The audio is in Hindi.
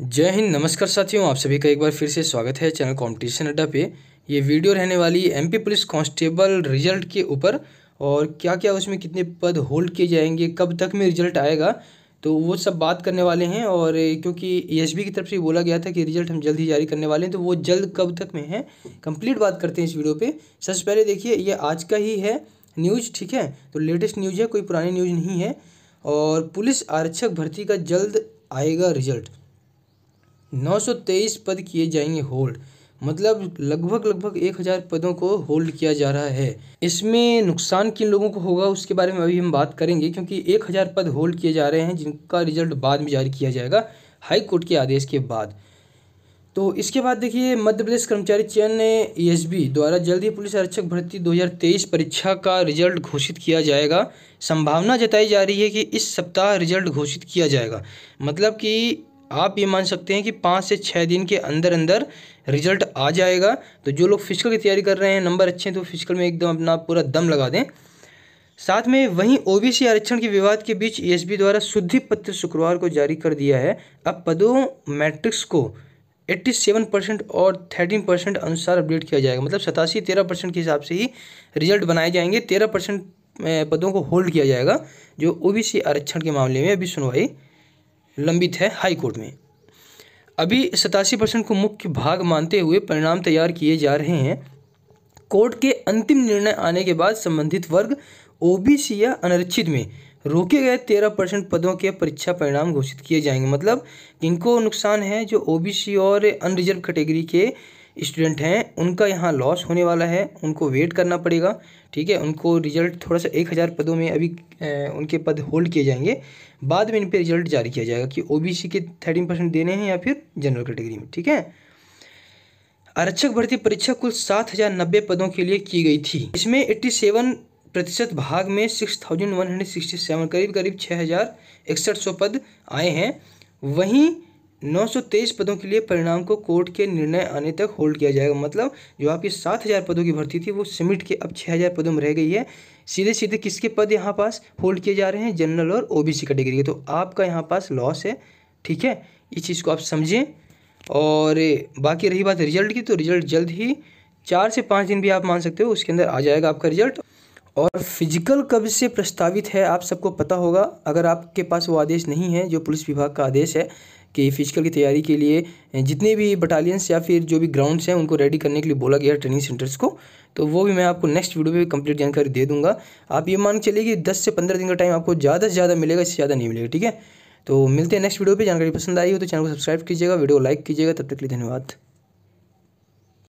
जय हिंद नमस्कार साथियों आप सभी का एक बार फिर से स्वागत है चैनल कंपटीशन अड्डा पे ये वीडियो रहने वाली एमपी पुलिस कांस्टेबल रिजल्ट के ऊपर और क्या क्या उसमें कितने पद होल्ड किए जाएंगे कब तक में रिजल्ट आएगा तो वो सब बात करने वाले हैं और क्योंकि ईएसबी की तरफ से बोला गया था कि रिजल्ट हम जल्द ही जारी करने वाले हैं तो वो जल्द कब तक में है कंप्लीट बात करते हैं इस वीडियो पे सबसे पहले देखिए ये आज का ही है न्यूज़ ठीक है तो लेटेस्ट न्यूज़ है कोई पुरानी न्यूज़ नहीं है और पुलिस आरक्षक भर्ती का जल्द आएगा रिजल्ट 923 पद किए जाएंगे होल्ड मतलब लगभग लगभग एक हज़ार पदों को होल्ड किया जा रहा है इसमें नुकसान किन लोगों को होगा उसके बारे में अभी हम बात करेंगे क्योंकि एक हज़ार पद होल्ड किए जा रहे हैं जिनका रिजल्ट बाद में जारी किया जाएगा हाई कोर्ट के आदेश के बाद तो इसके बाद देखिए मध्य प्रदेश कर्मचारी चयन ईएसबी e द्वारा जल्द ही पुलिस आरक्षक भर्ती 2023 परीक्षा का रिजल्ट घोषित किया जाएगा संभावना जताई जा रही है कि इस सप्ताह रिजल्ट घोषित किया जाएगा मतलब कि आप ये मान सकते हैं कि पाँच से छः दिन के अंदर अंदर रिजल्ट आ जाएगा तो जो लोग फिजिकल की तैयारी कर रहे हैं नंबर अच्छे हैं तो फिजिकल में एकदम अपना पूरा दम लगा दें साथ में वहीं ओबीसी आरक्षण के विवाद के बीच ईएसबी e द्वारा शुद्धि पत्र शुक्रवार को जारी कर दिया है अब पदों मैट्रिक्स को 87 परसेंट और 13 परसेंट अनुसार अपडेट किया जाएगा मतलब सतासी तेरह परसेंट के हिसाब से ही रिजल्ट बनाए जाएंगे तेरह परसेंट पदों को होल्ड किया जाएगा जो ओबीसी आरक्षण के मामले में अभी सुनवाई लंबित है हाई कोर्ट में अभी सतासी परसेंट को मुख्य भाग मानते हुए परिणाम तैयार किए जा रहे हैं कोर्ट के अंतिम निर्णय आने के बाद संबंधित वर्ग ओबीसी या अनरक्षित में रोके गए तेरह परसेंट पदों के परीक्षा परिणाम घोषित किए जाएंगे मतलब इनको नुकसान है जो ओबीसी और अनरिजर्व कैटेगरी के स्टूडेंट हैं उनका यहाँ लॉस होने वाला है उनको वेट करना पड़ेगा ठीक है उनको रिजल्ट थोड़ा सा एक हज़ार पदों में अभी ए, उनके पद होल्ड किए जाएंगे बाद में इन पर रिजल्ट जारी किया जाएगा कि ओबीसी के थर्टीन परसेंट देने हैं या फिर जनरल कैटेगरी में ठीक है आरक्षक भर्ती परीक्षा कुल सात हज़ार नब्बे पदों के लिए की गई थी इसमें एट्टी सेवन प्रतिशत भाग में six thousand one hundred sixty seven करीब करीब छः हज़ार इकसठ सौ पद आए हैं वहीं 923 पदों के लिए परिणाम को कोर्ट के निर्णय आने तक होल्ड किया जाएगा मतलब जो आपकी 7000 पदों की भर्ती थी वो सिमिट के अब 6000 पदों में रह गई है सीधे सीधे किसके पद यहाँ पास होल्ड किए जा रहे हैं जनरल और ओबीसी कैटेगरी के तो आपका यहाँ पास लॉस है ठीक है इस चीज़ को आप समझें और बाकी रही बात रिजल्ट की तो रिजल्ट जल्द ही चार से पाँच दिन भी आप मान सकते हो उसके अंदर आ जाएगा आपका रिजल्ट और फिजिकल कब से प्रस्तावित है आप सबको पता होगा अगर आपके पास वो आदेश नहीं है जो पुलिस विभाग का आदेश है कि फिजिकल की तैयारी के लिए जितने भी बटालियंस या फिर जो भी ग्राउंड्स हैं उनको रेडी करने के लिए बोला गया ट्रेनिंग सेंटर्स को तो वो भी मैं आपको नेक्स्ट वीडियो में कंप्लीट जानकारी दे दूंगा आप ये मान के चलिए कि दस से पंद्रह दिन का टाइम आपको ज़्यादा से ज़्यादा मिलेगा इससे ज़्यादा नहीं मिलेगा ठीक है तो मिलते हैं नेक्स्ट वीडियो पे जानकारी पसंद आई हो तो चैनल को सब्सक्राइब कीजिएगा वीडियो को लाइक कीजिएगा तब तक के लिए धन्यवाद